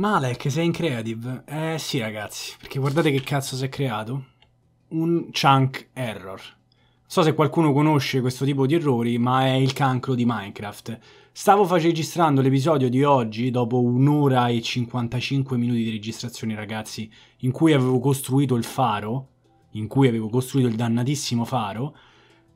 Male che sei in creative. Eh sì ragazzi, perché guardate che cazzo si è creato. Un chunk error. Non so se qualcuno conosce questo tipo di errori, ma è il cancro di Minecraft. Stavo registrando l'episodio di oggi dopo un'ora e 55 minuti di registrazione ragazzi, in cui avevo costruito il faro, in cui avevo costruito il dannatissimo faro.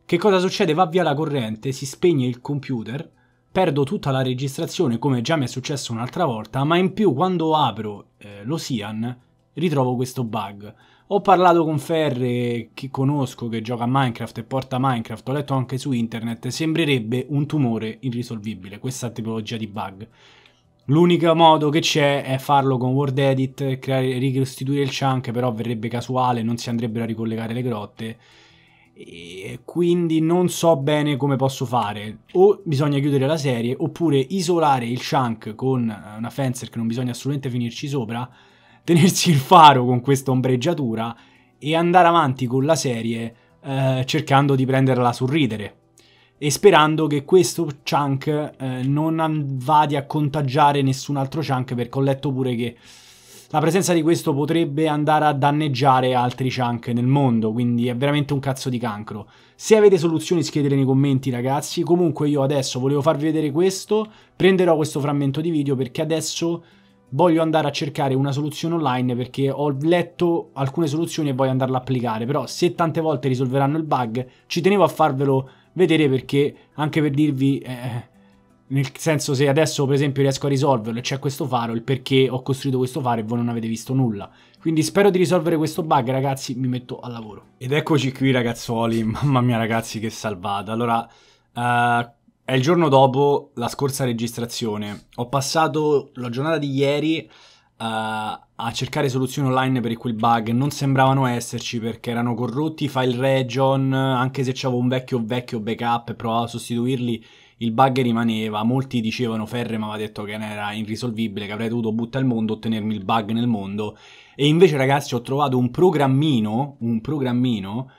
Che cosa succede? Va via la corrente, si spegne il computer perdo tutta la registrazione come già mi è successo un'altra volta, ma in più quando apro eh, Sian ritrovo questo bug. Ho parlato con Ferre che conosco che gioca a Minecraft e porta Minecraft, ho letto anche su internet, sembrerebbe un tumore irrisolvibile questa tipologia di bug. L'unico modo che c'è è farlo con Word Edit, creare, ricostituire il chunk, però verrebbe casuale, non si andrebbero a ricollegare le grotte e quindi non so bene come posso fare. O bisogna chiudere la serie, oppure isolare il Shank con eh, una fencer che non bisogna assolutamente finirci sopra, tenersi il faro con questa ombreggiatura e andare avanti con la serie eh, cercando di prenderla sul ridere. E sperando che questo chunk eh, non vada a contagiare nessun altro chunk, perché ho letto pure che la presenza di questo potrebbe andare a danneggiare altri chunk nel mondo, quindi è veramente un cazzo di cancro. Se avete soluzioni scrivetele nei commenti ragazzi, comunque io adesso volevo farvi vedere questo, prenderò questo frammento di video perché adesso voglio andare a cercare una soluzione online perché ho letto alcune soluzioni e voglio andarla a applicare, però se tante volte risolveranno il bug ci tenevo a farvelo vedere perché anche per dirvi... Eh, nel senso, se adesso per esempio riesco a risolverlo e c'è questo faro, il perché ho costruito questo faro e voi non avete visto nulla. Quindi spero di risolvere questo bug, ragazzi, mi metto al lavoro. Ed eccoci qui, ragazzuoli, mamma mia ragazzi, che salvata. Allora, uh, è il giorno dopo la scorsa registrazione. Ho passato la giornata di ieri... Uh, a cercare soluzioni online per quel bug non sembravano esserci perché erano corrotti i file region anche se c'avevo un vecchio vecchio backup e provavo a sostituirli il bug rimaneva, molti dicevano Ferre mi aveva detto che era irrisolvibile, che avrei dovuto buttare il mondo, ottenermi il bug nel mondo, e invece ragazzi ho trovato un programmino, un programmino,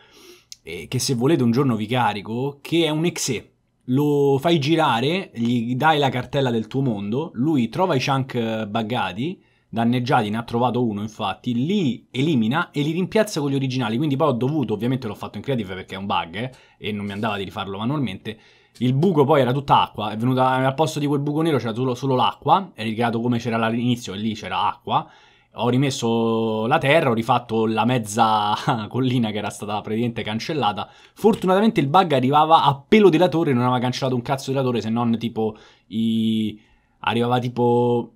eh, che se volete un giorno vi carico, che è un exe, lo fai girare, gli dai la cartella del tuo mondo, lui trova i chunk buggati, danneggiati, ne ha trovato uno infatti, li elimina e li rimpiazza con gli originali, quindi poi ho dovuto, ovviamente l'ho fatto in creative perché è un bug eh, e non mi andava di rifarlo manualmente, il buco poi era tutta acqua, è venuta al posto di quel buco nero c'era solo, solo l'acqua, è ricreato come c'era all'inizio e lì c'era acqua. Ho rimesso la terra, ho rifatto la mezza collina che era stata praticamente cancellata. Fortunatamente il bug arrivava a pelo della torre, non aveva cancellato un cazzo della torre se non tipo i... arrivava tipo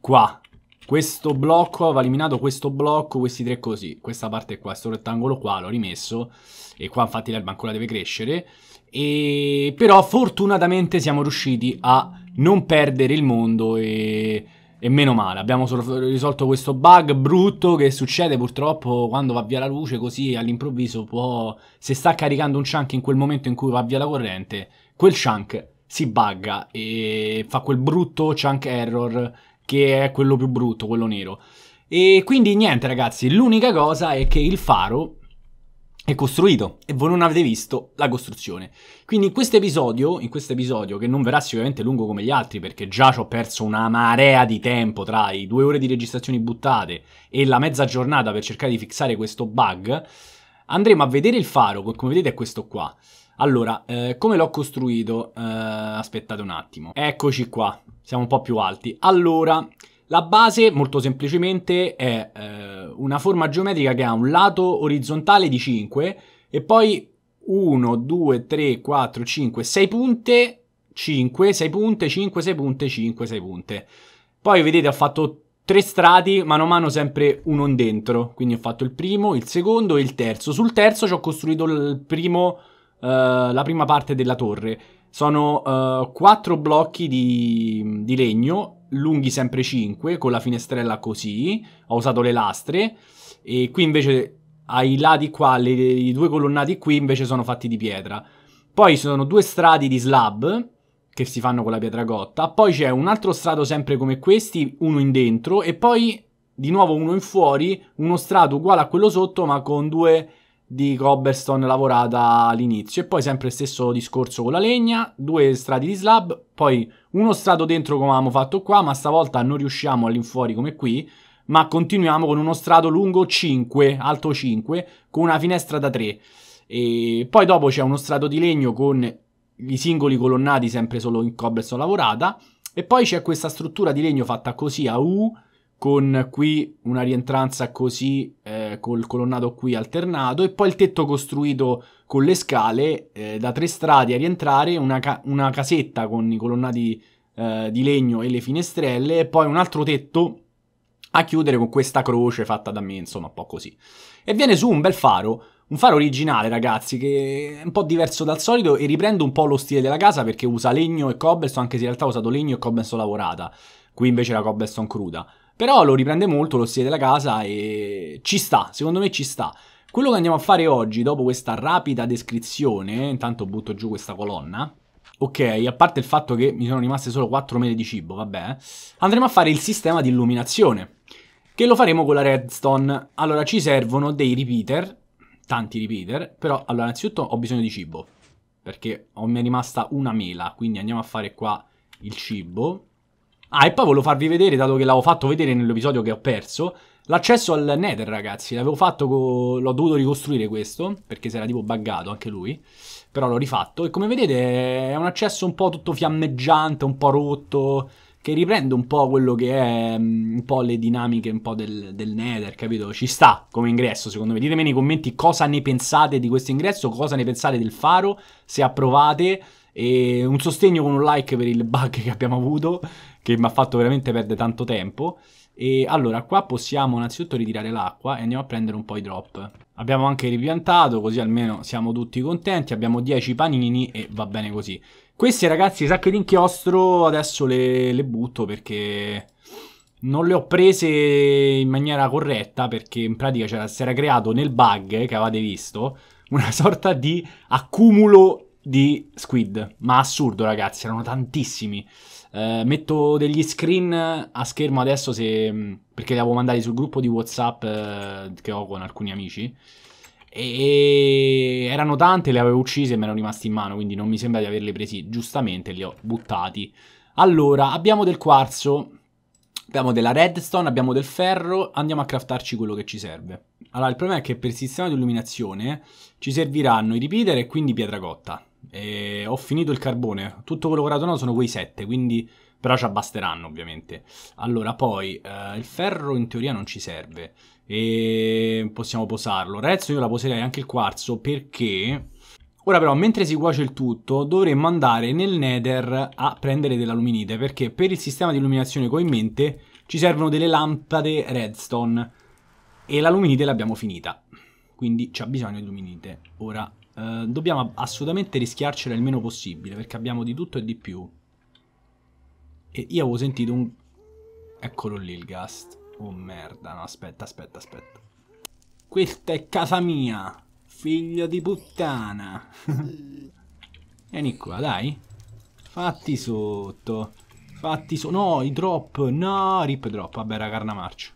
qua. Questo blocco aveva eliminato questo blocco, questi tre così. Questa parte qua, questo rettangolo qua l'ho rimesso e qua infatti l'erba ancora deve crescere. E però fortunatamente siamo riusciti a non perdere il mondo e, e meno male. Abbiamo risolto questo bug brutto che succede purtroppo quando va via la luce così all'improvviso può... Se sta caricando un chunk in quel momento in cui va via la corrente, quel chunk si bugga e fa quel brutto chunk error che è quello più brutto, quello nero. E quindi niente ragazzi, l'unica cosa è che il faro è costruito e voi non avete visto la costruzione. Quindi in questo episodio, in questo episodio che non verrà sicuramente lungo come gli altri perché già ci ho perso una marea di tempo tra i due ore di registrazioni buttate e la mezza giornata per cercare di fixare questo bug, andremo a vedere il faro, come vedete è questo qua. Allora, eh, come l'ho costruito? Eh, aspettate un attimo. Eccoci qua, siamo un po' più alti. Allora... La base, molto semplicemente, è eh, una forma geometrica che ha un lato orizzontale di 5 e poi 1, 2, 3, 4, 5, 6 punte, 5, 6 punte, 5, 6 punte, 5, 6 punte. Poi vedete ho fatto tre strati, mano a mano sempre uno dentro, quindi ho fatto il primo, il secondo e il terzo. Sul terzo ci ho costruito primo, eh, la prima parte della torre. Sono uh, quattro blocchi di, di legno, lunghi sempre 5, con la finestrella così. Ho usato le lastre. E qui invece ai lati qua, le, i due colonnati qui invece sono fatti di pietra. Poi sono due strati di slab che si fanno con la pietra cotta. Poi c'è un altro strato sempre come questi, uno in dentro e poi di nuovo uno in fuori, uno strato uguale a quello sotto ma con due di cobblestone lavorata all'inizio e poi sempre stesso discorso con la legna, due strati di slab, poi uno strato dentro come abbiamo fatto qua, ma stavolta non riusciamo all'infuori come qui, ma continuiamo con uno strato lungo 5, alto 5, con una finestra da 3. E poi dopo c'è uno strato di legno con i singoli colonnati sempre solo in cobblestone lavorata e poi c'è questa struttura di legno fatta così a U con qui una rientranza così eh, col colonnato qui alternato e poi il tetto costruito con le scale eh, da tre strati a rientrare, una, ca una casetta con i colonnati eh, di legno e le finestrelle e poi un altro tetto a chiudere con questa croce fatta da me, insomma un po' così. E viene su un bel faro, un faro originale ragazzi che è un po' diverso dal solito e riprende un po' lo stile della casa perché usa legno e cobblestone anche se in realtà ha usato legno e cobblestone lavorata, qui invece la cobblestone cruda. Però lo riprende molto lo stile della casa e ci sta, secondo me ci sta. Quello che andiamo a fare oggi, dopo questa rapida descrizione, intanto butto giù questa colonna, Ok, a parte il fatto che mi sono rimaste solo 4 mele di cibo, vabbè, andremo a fare il sistema di illuminazione, che lo faremo con la redstone. Allora, ci servono dei repeater, tanti repeater, però, allora, innanzitutto ho bisogno di cibo, perché mi è rimasta una mela, quindi andiamo a fare qua il cibo, Ah, e poi volevo farvi vedere, dato che l'avevo fatto vedere nell'episodio che ho perso, l'accesso al Nether, ragazzi. L'avevo fatto, co... l'ho dovuto ricostruire questo, perché si era tipo buggato anche lui, però l'ho rifatto. E come vedete è un accesso un po' tutto fiammeggiante, un po' rotto, che riprende un po' quello che è mm, un po' le dinamiche un po' del, del, Nether, capito? Ci sta come ingresso, secondo me. Ditemi nei commenti cosa ne pensate di questo ingresso, cosa ne pensate del faro, se approvate. E un sostegno con un like per il bug che abbiamo avuto che mi ha fatto veramente perdere tanto tempo. E allora qua possiamo innanzitutto ritirare l'acqua e andiamo a prendere un po' i drop. Abbiamo anche ripiantato così almeno siamo tutti contenti, abbiamo 10 panini e va bene così. Queste ragazzi sacche di inchiostro adesso le, le butto perché non le ho prese in maniera corretta perché in pratica c'era, si era creato nel bug eh, che avete visto una sorta di accumulo di squid. Ma assurdo ragazzi, erano tantissimi. Eh, metto degli screen a schermo adesso se, mm, perché li avevo mandati sul gruppo di WhatsApp eh, che ho con alcuni amici. E erano tante, le avevo uccise e mi erano rimasti in mano, quindi non mi sembra di averle presi giustamente, li ho buttati. Allora, abbiamo del quarzo, abbiamo della redstone, abbiamo del ferro, andiamo a craftarci quello che ci serve. Allora, il problema è che per il sistema di illuminazione ci serviranno i repeater e quindi pietra cotta. E ho finito il carbone. Tutto quello colorato sono quei 7, quindi però ci basteranno ovviamente. Allora, poi eh, il ferro in teoria non ci serve e possiamo posarlo. Rezzo io la poserei anche il quarzo perché Ora però, mentre si cuoce il tutto, dovremmo andare nel Nether a prendere dell'aluminite, perché per il sistema di illuminazione che ho in mente ci servono delle lampade redstone e l'aluminite l'abbiamo finita. Quindi c'è bisogno di luminite. Ora eh, dobbiamo assolutamente rischiarcela il meno possibile, perché abbiamo di tutto e di più. E io avevo sentito un... Eccolo lì il gast. Oh merda, no, aspetta, aspetta, aspetta. Questa è casa mia, figlio di puttana. Vieni qua, dai. Fatti sotto. Fatti sotto. No, i drop, no, rip drop. Vabbè, era carna marcia.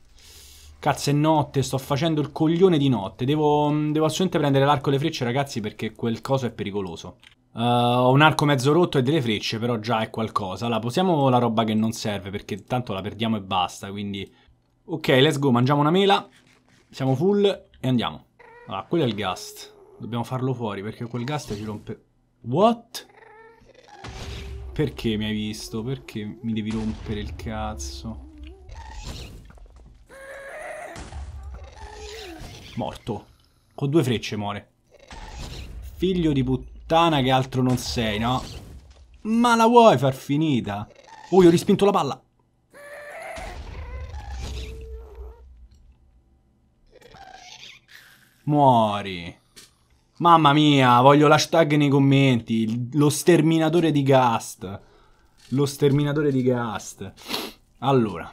Cazzo è notte, sto facendo il coglione di notte. Devo, devo assolutamente prendere l'arco e le frecce, ragazzi, perché quel coso è pericoloso. Uh, ho un arco mezzo rotto e delle frecce, però già è qualcosa. allora, posiamo la roba che non serve, perché tanto la perdiamo e basta, quindi... Ok, let's go, mangiamo una mela. Siamo full e andiamo. Allora, quello è il gast. Dobbiamo farlo fuori, perché quel gast ci rompe... What? Perché mi hai visto? Perché mi devi rompere il cazzo? Morto. Con due frecce muore. Figlio di puttana che altro non sei, no? Ma la vuoi far finita? Oh, io ho rispinto la palla. Muori. Mamma mia, voglio l'hashtag nei commenti. Lo sterminatore di Gast. Lo sterminatore di Gast. Allora,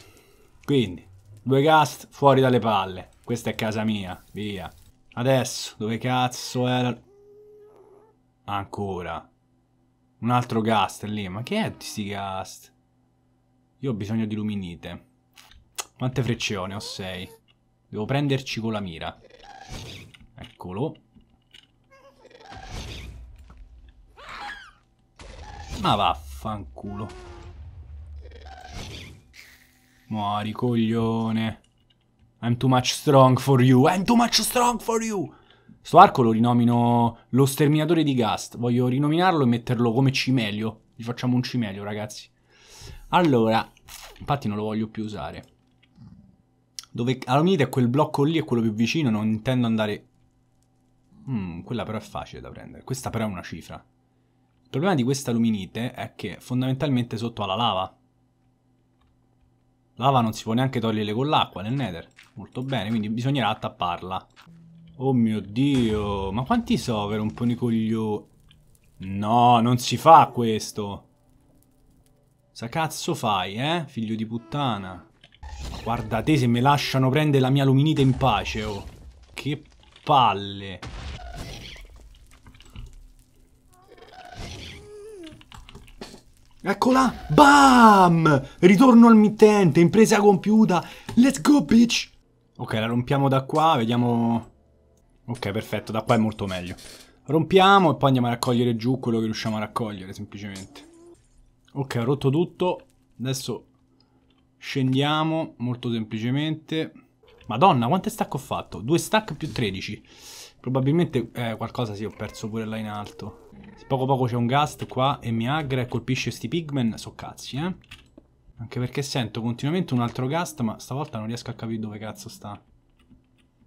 quindi, due Gast fuori dalle palle. Questa è casa mia, via. Adesso, dove cazzo era? Ancora. Un altro cast lì, ma che è di sti cast? Io ho bisogno di luminite. Quante freccione? Ho 6. Devo prenderci con la mira. Eccolo. Ma vaffanculo. Muori, coglione. I'm too much strong for you. I'm too much strong for you. Sto arco lo rinomino lo sterminatore di Gast. Voglio rinominarlo e metterlo come cimelio. Gli facciamo un cimelio, ragazzi. Allora, infatti non lo voglio più usare. Dove Alamite è quel blocco lì, è quello più vicino, non intendo andare... Mm, quella però è facile da prendere. Questa però è una cifra. Il problema di questa luminite è che fondamentalmente sotto ha la lava. Lava non si può neanche toglierle con l'acqua nel nether. Molto bene, quindi bisognerà tapparla. Oh mio Dio, ma quanti so un po' di No, non si fa questo. Sa cazzo fai, eh, figlio di puttana. Guarda te se mi lasciano prendere la mia luminite in pace, oh. Che palle. Eccola! Bam! Ritorno al mittente, impresa compiuta. Let's go, bitch! Ok, la rompiamo da qua, vediamo... Ok, perfetto, da qua è molto meglio. Rompiamo e poi andiamo a raccogliere giù quello che riusciamo a raccogliere, semplicemente. Ok, ho rotto tutto. Adesso scendiamo, molto semplicemente. Madonna, quante stack ho fatto? Due stack più 13. Probabilmente eh, qualcosa sì, ho perso pure là in alto. Se poco poco c'è un gast qua e mi aggra e colpisce sti pigmen, so cazzi, eh. Anche perché sento continuamente un altro cast, ma stavolta non riesco a capire dove cazzo sta.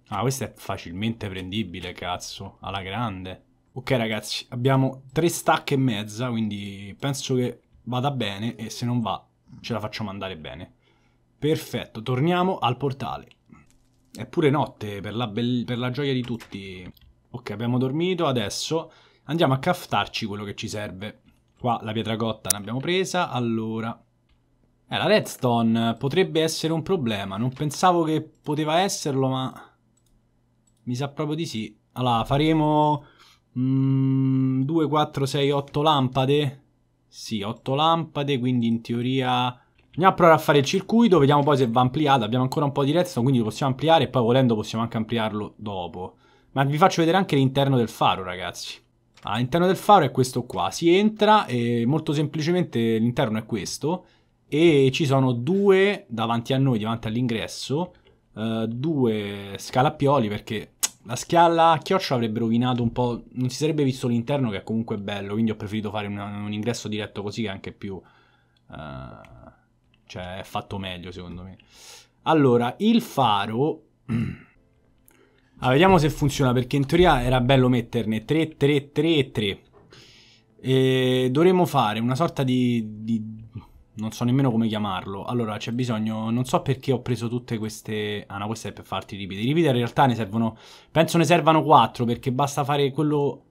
Ah, questo è facilmente prendibile, cazzo. Alla grande. Ok, ragazzi, abbiamo tre stacche e mezza, quindi penso che vada bene e se non va ce la facciamo andare bene. Perfetto, torniamo al portale. È pure notte, per la, per la gioia di tutti. Ok, abbiamo dormito, adesso andiamo a craftarci quello che ci serve. Qua la pietra cotta l'abbiamo presa, allora eh, la redstone potrebbe essere un problema. Non pensavo che poteva esserlo, ma... Mi sa proprio di sì. Allora, faremo... Mm, 2, 4, 6, 8 lampade. Sì, 8 lampade, quindi in teoria... Andiamo a provare a fare il circuito, vediamo poi se va ampliato. Abbiamo ancora un po' di redstone, quindi lo possiamo ampliare e poi volendo possiamo anche ampliarlo dopo. Ma vi faccio vedere anche l'interno del faro, ragazzi. All'interno del faro è questo qua. Si entra e molto semplicemente l'interno è questo e ci sono due davanti a noi, davanti all'ingresso, uh, due scalapioli perché la schiala a chioccio avrebbe rovinato un po', non si sarebbe visto l'interno che è comunque bello, quindi ho preferito fare un, un ingresso diretto così che è anche più... Uh, cioè è fatto meglio secondo me. Allora, il faro... Ah, vediamo se funziona perché in teoria era bello metterne 3, 3, 3 3. E dovremmo fare una sorta di, di non so nemmeno come chiamarlo. Allora c'è bisogno, non so perché ho preso tutte queste... Ah no, questa è per farti ripetere. ripidi. I ripidi in realtà ne servono, penso ne servano quattro, perché basta fare quello...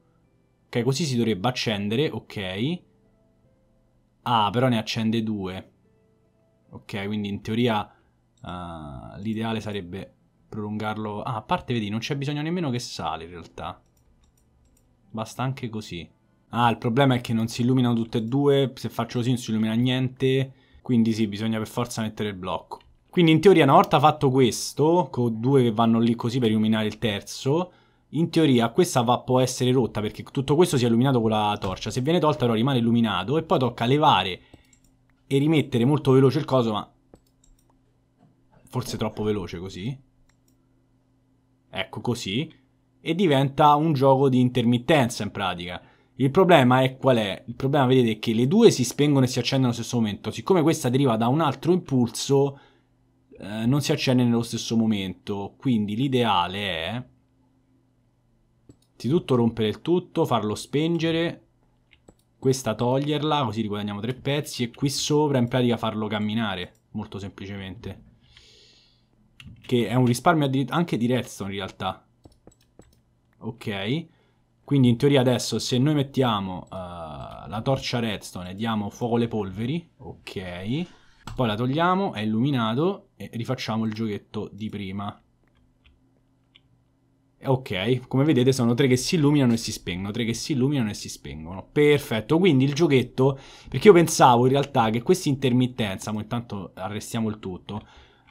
Ok, così si dovrebbe accendere, ok. Ah, però ne accende due. Ok, quindi in teoria uh, l'ideale sarebbe prolungarlo... Ah, a parte vedi, non c'è bisogno nemmeno che sale in realtà. Basta anche così. Ah, il problema è che non si illuminano tutte e due, se faccio così non si illumina niente, quindi sì, bisogna per forza mettere il blocco. Quindi in teoria una volta fatto questo, con due che vanno lì così per illuminare il terzo, in teoria questa va, può essere rotta perché tutto questo si è illuminato con la torcia. Se viene tolta allora rimane illuminato e poi tocca levare e rimettere molto veloce il coso, ma forse troppo veloce così. Ecco così. E diventa un gioco di intermittenza in pratica. Il problema è qual è? Il problema, vedete, è che le due si spengono e si accendono allo stesso momento. Siccome questa deriva da un altro impulso, eh, non si accende nello stesso momento. Quindi l'ideale è... Innanzitutto rompere il tutto, farlo spengere, questa toglierla, così riguadagniamo tre pezzi, e qui sopra in pratica farlo camminare, molto semplicemente. Che è un risparmio anche di redstone in realtà. Ok. Quindi in teoria adesso se noi mettiamo uh, la torcia redstone e diamo fuoco alle polveri, ok, poi la togliamo, è illuminato e rifacciamo il giochetto di prima. Ok, come vedete sono tre che si illuminano e si spengono, tre che si illuminano e si spengono. Perfetto, quindi il giochetto, perché io pensavo in realtà che questa intermittenza, ma intanto arrestiamo il tutto,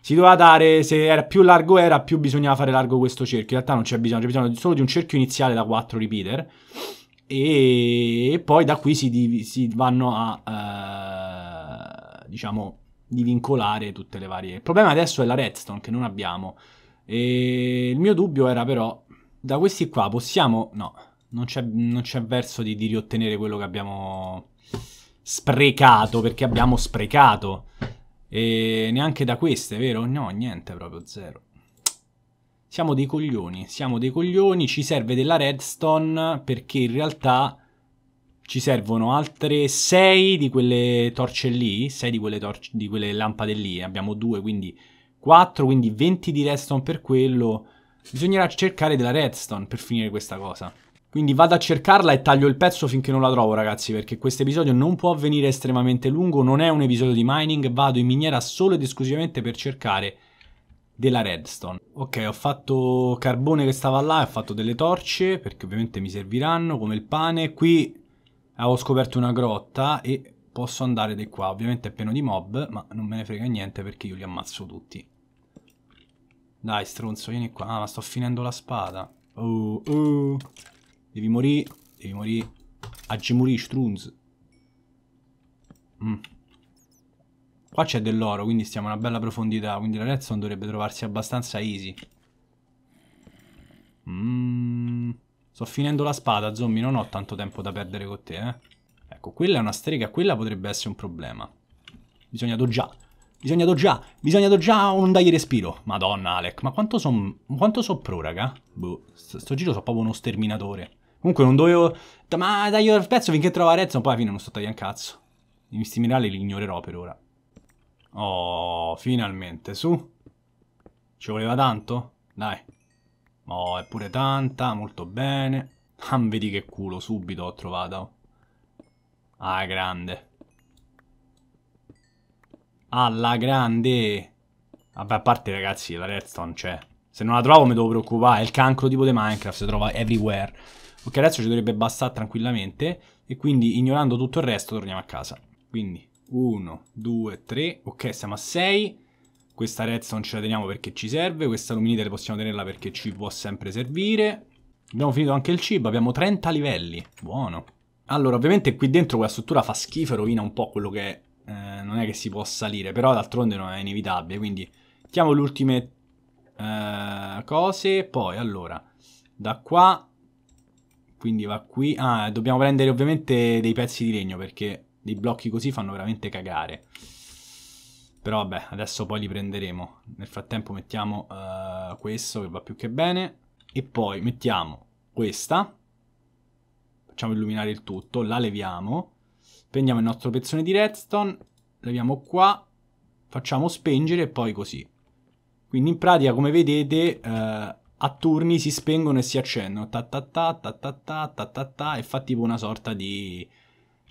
si doveva dare, se era più largo era, più bisognava fare largo questo cerchio. In realtà non c'è bisogno, c'è bisogno solo di un cerchio iniziale da 4 repeater. E, e poi da qui si, si vanno a, eh, diciamo, di vincolare tutte le varie... Il problema adesso è la redstone che non abbiamo. E il mio dubbio era però, da questi qua possiamo... No, non c'è, non c'è verso di, di riottenere quello che abbiamo sprecato, perché abbiamo sprecato. E neanche da queste, vero? No, niente, proprio zero. Siamo dei coglioni, siamo dei coglioni, ci serve della redstone perché in realtà ci servono altre 6 di quelle torce lì, 6 di, di quelle lampade lì, abbiamo 2, quindi 4, quindi 20 di redstone per quello. Bisognerà cercare della redstone per finire questa cosa. Quindi vado a cercarla e taglio il pezzo finché non la trovo ragazzi perché questo episodio non può avvenire estremamente lungo, non è un episodio di mining, vado in miniera solo ed esclusivamente per cercare della redstone. Ok, ho fatto carbone che stava là, ho fatto delle torce perché ovviamente mi serviranno come il pane. Qui avevo eh, scoperto una grotta e posso andare di qua, ovviamente è pieno di mob ma non me ne frega niente perché io li ammazzo tutti. Dai stronzo vieni qua, ah ma sto finendo la spada. Oh, oh. Devi morire. Devi morire. Aggi morì, Strunz. Mm. Qua c'è dell'oro, quindi stiamo a una bella profondità. Quindi la redstone dovrebbe trovarsi abbastanza easy. Mm. Sto finendo la spada, zombie. Non ho tanto tempo da perdere con te, eh. Ecco, quella è una strega. Quella potrebbe essere un problema. Bisogna doggiare. Bisogna doggiare. Bisogna doggiare un dai dargli respiro. Madonna, Alec. Ma quanto sono... Quanto so pro, raga? Boh. Sto, sto giro so proprio uno sterminatore. Comunque non dovevo... Ma taglio il pezzo finché trova Redstone, poi alla fine non sto tagliando un cazzo. I misti minerali li ignorerò per ora. Oh, finalmente, su. Ci voleva tanto? Dai. Oh, è pure tanta, molto bene. Ah, vedi che culo, subito ho trovato. Ah, grande. Alla grande. Vabbè, ah, a parte ragazzi, la redstone c'è. Se non la trovo mi devo preoccupare, è il cancro tipo di Minecraft, si trova everywhere. Ok, adesso ci dovrebbe bastare tranquillamente e quindi ignorando tutto il resto torniamo a casa. Quindi 1, 2, 3, ok siamo a 6. Questa redstone ce la teniamo perché ci serve, questa luminite la possiamo tenerla perché ci può sempre servire. Abbiamo finito anche il cibo, abbiamo 30 livelli, buono. Allora, ovviamente qui dentro quella struttura fa schifo e rovina un po' quello che eh, non è che si può salire, però d'altronde non è inevitabile, quindi mettiamo le ultime eh, cose, poi allora, da qua quindi va qui. Ah, dobbiamo prendere ovviamente dei pezzi di legno perché dei blocchi così fanno veramente cagare. Però vabbè, adesso poi li prenderemo. Nel frattempo mettiamo uh, questo che va più che bene. E poi mettiamo questa. Facciamo illuminare il tutto, la leviamo. Prendiamo il nostro pezzone di redstone, leviamo qua, facciamo spengere e poi così. Quindi in pratica, come vedete, eh, a turni si spengono e si accendono, ta ta ta ta ta ta ta ta ta, e fa tipo una sorta di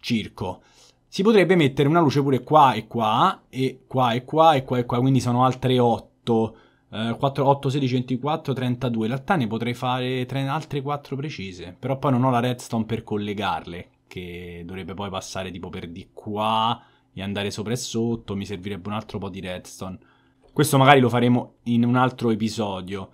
circo. Si potrebbe mettere una luce pure qua e qua, e qua e qua e qua e qua, quindi sono altre 8, eh, 4, 8, 16, 24, 32. In realtà ne potrei fare tre, altre 4 precise, però poi non ho la redstone per collegarle, che dovrebbe poi passare tipo per di qua e andare sopra e sotto, mi servirebbe un altro po' di redstone. Questo magari lo faremo in un altro episodio.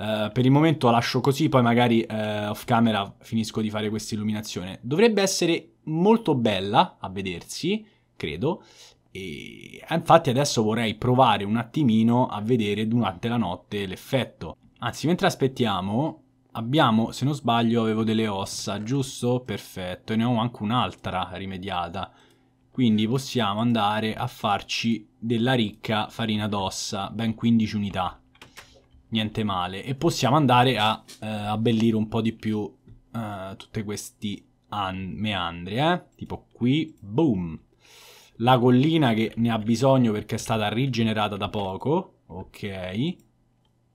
Eh, per il momento la lascio così, poi magari uh, off camera finisco di fare questa illuminazione. Dovrebbe essere molto bella a vedersi, credo, e eh, infatti adesso vorrei provare un attimino a vedere durante la notte l'effetto. Anzi, mentre aspettiamo, abbiamo, se non sbaglio, avevo delle ossa, giusto? Perfetto, e ne ho anche un'altra rimediata. Quindi possiamo andare a farci della ricca farina d'ossa, ben 15 unità niente male e possiamo andare a eh, abbellire un po' di più eh, tutti questi meandri, eh? tipo qui, boom, la collina che ne ha bisogno perché è stata rigenerata da poco, ok,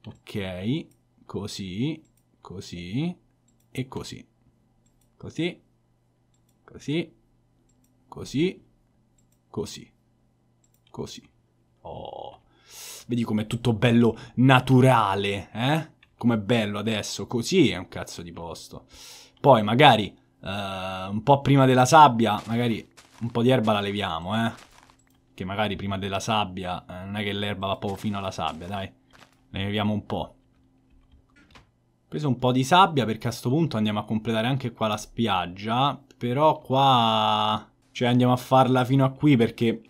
ok, così, così e così, così, così, così, così, così, oh. Vedi com'è tutto bello naturale, eh? Com'è bello adesso, così è un cazzo di posto. Poi magari uh, un po' prima della sabbia, magari un po' di erba la leviamo, eh? Che magari prima della sabbia, eh, non è che l'erba va proprio fino alla sabbia, dai. Ne leviamo un po'. Preso un po' di sabbia perché a questo punto andiamo a completare anche qua la spiaggia. Però qua... Cioè andiamo a farla fino a qui perché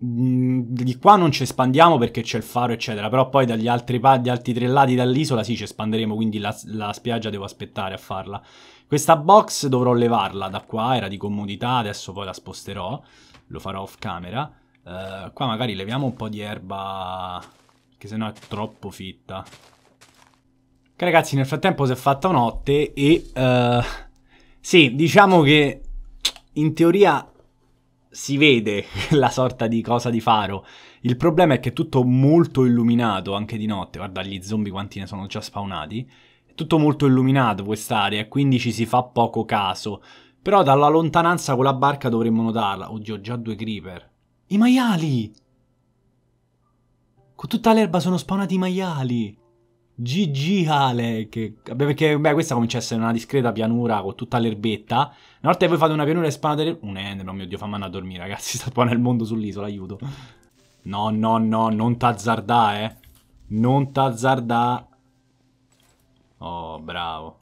di qua non ci espandiamo perché c'è il faro eccetera però poi dagli altri, dagli altri tre lati dall'isola sì ci espanderemo quindi la, la, spiaggia devo aspettare a farla questa box dovrò levarla da qua era di comodità adesso poi la sposterò lo farò off camera uh, qua magari leviamo un po' di erba che sennò è troppo fitta che ragazzi nel frattempo si è fatta notte e uh, sì diciamo che in teoria si vede la sorta di cosa di faro. Il problema è che è tutto molto illuminato anche di notte. Guarda gli zombie quanti ne sono già spawnati. È tutto molto illuminato quest'area, quindi ci si fa poco caso. Però dalla lontananza con la barca dovremmo notarla. Oddio, ho già due creeper. I maiali! Con tutta l'erba sono spawnati i maiali! GG Ale, che, perché beh, questa comincia a essere una discreta pianura con tutta l'erbetta. Una volta che voi fate una pianura e spanate un Ender, oh mio Dio, fa manna a dormire ragazzi, sta qua nel mondo sull'isola, aiuto. No, no, no, non t'azzardà, eh. Non t'azzardà. Oh, bravo.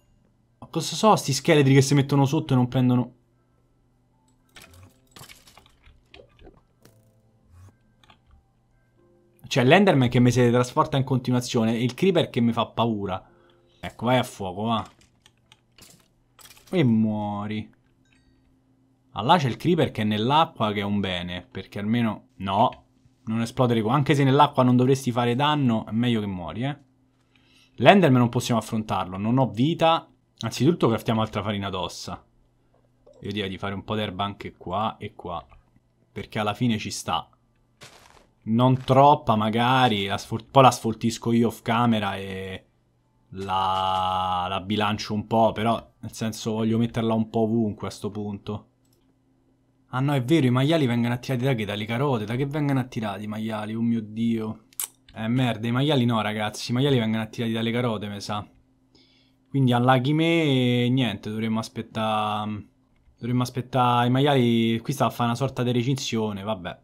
Ma cosa so sti scheletri che si mettono sotto e non prendono... C'è cioè, l'Enderman che mi si trasporta in continuazione e il Creeper che mi fa paura. Ecco, vai a fuoco, va. E muori. Ah, là c'è il Creeper che è nell'acqua che è un bene, perché almeno... No, non esplodere qua. Anche se nell'acqua non dovresti fare danno, è meglio che muori, eh. L'Enderman non possiamo affrontarlo, non ho vita. Anzitutto craftiamo altra farina d'ossa. Io direi di fare un po' d'erba anche qua e qua. Perché alla fine ci sta non troppa magari, la sfort- poi la sfoltisco io off camera e la, la bilancio un po', però nel senso voglio metterla un po' ovunque a sto punto. Ah no, è vero, i maiali vengono attirati da che? Dalle carote, da che vengono attirati i maiali? Oh mio Dio. Eh merda, i maiali no ragazzi, i maiali vengono attirati dalle carote, mi sa. Quindi allaghi me e niente, dovremmo aspettare... Dovremmo aspettare i maiali... Qui sta a fare una sorta di recinzione, vabbè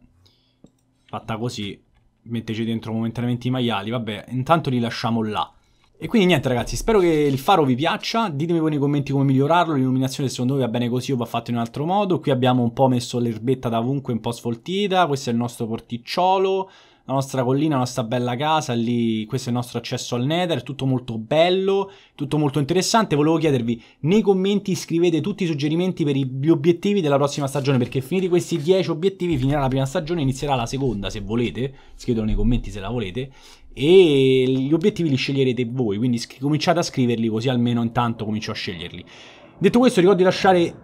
fatta così, metteci dentro momentaneamente i maiali, vabbè, intanto li lasciamo là. E quindi niente ragazzi, spero che il faro vi piaccia, ditemi voi nei commenti come migliorarlo, l'illuminazione secondo voi va bene così o va fatto in un altro modo, qui abbiamo un po' messo l'erbetta da ovunque un po' sfoltita, questo è il nostro porticciolo, la nostra collina, la nostra bella casa, lì questo è il nostro accesso al Nether, tutto molto bello, tutto molto interessante. Volevo chiedervi, nei commenti scrivete tutti i suggerimenti per gli obiettivi della prossima stagione, perché finiti questi 10 obiettivi finirà la prima stagione, inizierà la seconda, se volete, scrivetelo nei commenti se la volete, e gli obiettivi li sceglierete voi, quindi cominciate a scriverli così almeno intanto comincio a sceglierli. Detto questo, ricordo di lasciare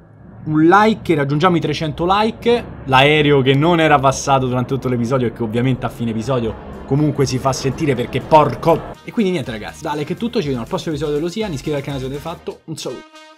un like, raggiungiamo i 300 like, l'aereo che non era passato durante tutto l'episodio e che ovviamente a fine episodio comunque si fa sentire perché porco... E quindi niente ragazzi, dale che è tutto, ci vediamo al prossimo episodio dell'Ocean, iscrivetevi al canale se avete fatto, un saluto.